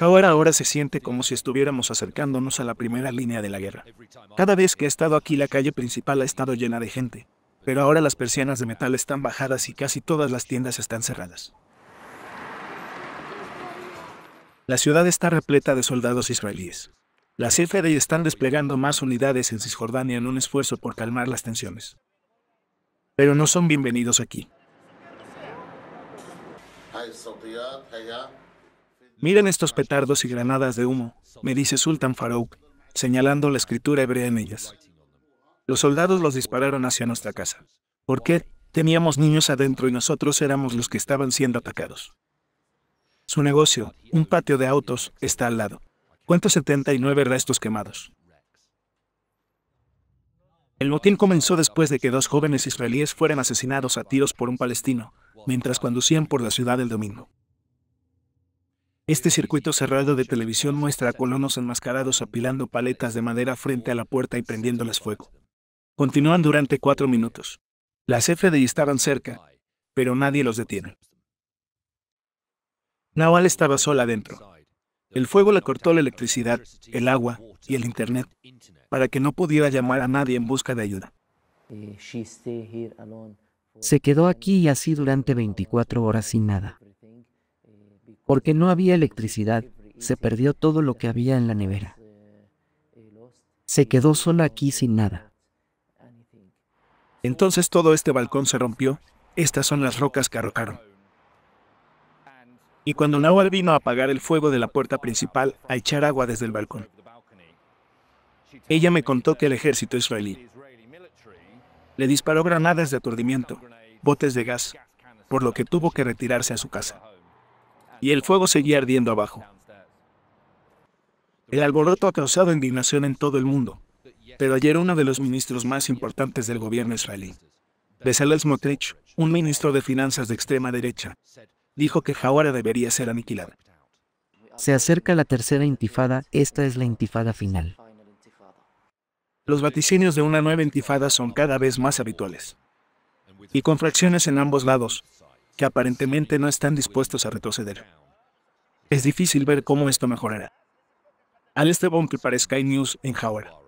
Howard ahora se siente como si estuviéramos acercándonos a la primera línea de la guerra. Cada vez que he estado aquí la calle principal ha estado llena de gente, pero ahora las persianas de metal están bajadas y casi todas las tiendas están cerradas. La ciudad está repleta de soldados israelíes. Las FDI están desplegando más unidades en Cisjordania en un esfuerzo por calmar las tensiones. Pero no son bienvenidos aquí. Miren estos petardos y granadas de humo, me dice Sultan Farouk, señalando la escritura hebrea en ellas. Los soldados los dispararon hacia nuestra casa. ¿Por qué? Teníamos niños adentro y nosotros éramos los que estaban siendo atacados. Su negocio, un patio de autos, está al lado. Cuento 79 restos quemados? El motín comenzó después de que dos jóvenes israelíes fueran asesinados a tiros por un palestino, mientras conducían por la ciudad el domingo. Este circuito cerrado de televisión muestra a colonos enmascarados apilando paletas de madera frente a la puerta y prendiéndolas fuego. Continúan durante cuatro minutos. Las FDI estaban cerca, pero nadie los detiene. Nawal estaba sola adentro. El fuego le cortó la electricidad, el agua y el internet para que no pudiera llamar a nadie en busca de ayuda. Se quedó aquí y así durante 24 horas sin nada. Porque no había electricidad, se perdió todo lo que había en la nevera. Se quedó sola aquí sin nada. Entonces todo este balcón se rompió. Estas son las rocas que arrojaron. Y cuando Nahual vino a apagar el fuego de la puerta principal, a echar agua desde el balcón. Ella me contó que el ejército israelí le disparó granadas de aturdimiento, botes de gas, por lo que tuvo que retirarse a su casa y el fuego seguía ardiendo abajo. El alboroto ha causado indignación en todo el mundo, pero ayer uno de los ministros más importantes del gobierno israelí, Bezalel Smotrich, un ministro de finanzas de extrema derecha, dijo que Jawara debería ser aniquilada. Se acerca la tercera intifada, esta es la intifada final. Los vaticinios de una nueva intifada son cada vez más habituales. Y con fracciones en ambos lados, que aparentemente no están dispuestos a retroceder. Es difícil ver cómo esto mejorará. Al bunker para Sky News en Howard.